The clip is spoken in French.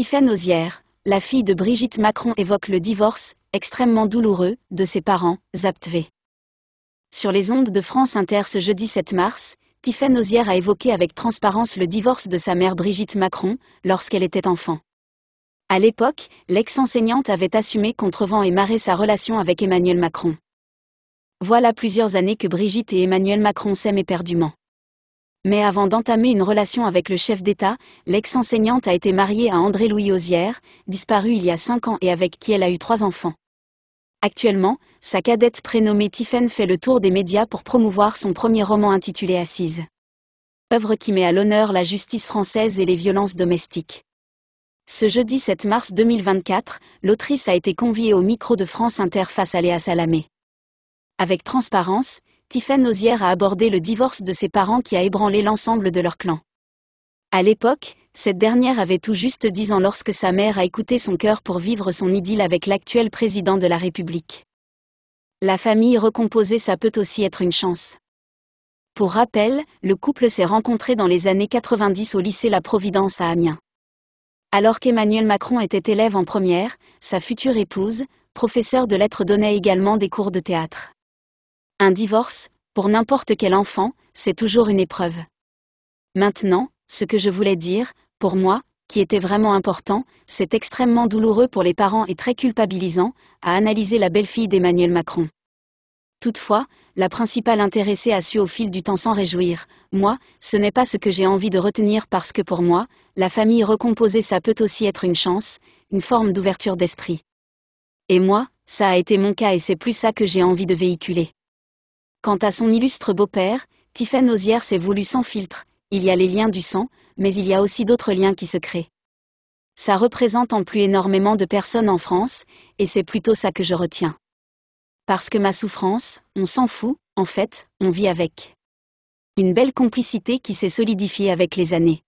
Tiffaine Ozière, la fille de Brigitte Macron évoque le divorce, extrêmement douloureux, de ses parents, Zaptv. Sur les ondes de France Inter ce jeudi 7 mars, Tiffaine Ozière a évoqué avec transparence le divorce de sa mère Brigitte Macron, lorsqu'elle était enfant. À l'époque, l'ex-enseignante avait assumé contre vent et marée sa relation avec Emmanuel Macron. Voilà plusieurs années que Brigitte et Emmanuel Macron s'aiment éperdument mais avant d'entamer une relation avec le chef d'État, l'ex-enseignante a été mariée à André-Louis Osière, disparu il y a cinq ans et avec qui elle a eu trois enfants. Actuellement, sa cadette prénommée Tiffen fait le tour des médias pour promouvoir son premier roman intitulé Assise. Œuvre qui met à l'honneur la justice française et les violences domestiques. Ce jeudi 7 mars 2024, l'autrice a été conviée au micro de France Inter face à Léa Salamé. Avec transparence, Stéphane Ozière a abordé le divorce de ses parents qui a ébranlé l'ensemble de leur clan. À l'époque, cette dernière avait tout juste 10 ans lorsque sa mère a écouté son cœur pour vivre son idylle avec l'actuel président de la République. La famille recomposée ça peut aussi être une chance. Pour rappel, le couple s'est rencontré dans les années 90 au lycée La Providence à Amiens. Alors qu'Emmanuel Macron était élève en première, sa future épouse, professeure de lettres donnait également des cours de théâtre. Un divorce, pour n'importe quel enfant, c'est toujours une épreuve. Maintenant, ce que je voulais dire, pour moi, qui était vraiment important, c'est extrêmement douloureux pour les parents et très culpabilisant, a analysé la belle-fille d'Emmanuel Macron. Toutefois, la principale intéressée a su au fil du temps s'en réjouir. Moi, ce n'est pas ce que j'ai envie de retenir parce que pour moi, la famille recomposée ça peut aussi être une chance, une forme d'ouverture d'esprit. Et moi, ça a été mon cas et c'est plus ça que j'ai envie de véhiculer. Quant à son illustre beau-père, Tiphaine Ozière s'est voulu sans filtre, il y a les liens du sang, mais il y a aussi d'autres liens qui se créent. Ça représente en plus énormément de personnes en France, et c'est plutôt ça que je retiens. Parce que ma souffrance, on s'en fout, en fait, on vit avec. Une belle complicité qui s'est solidifiée avec les années.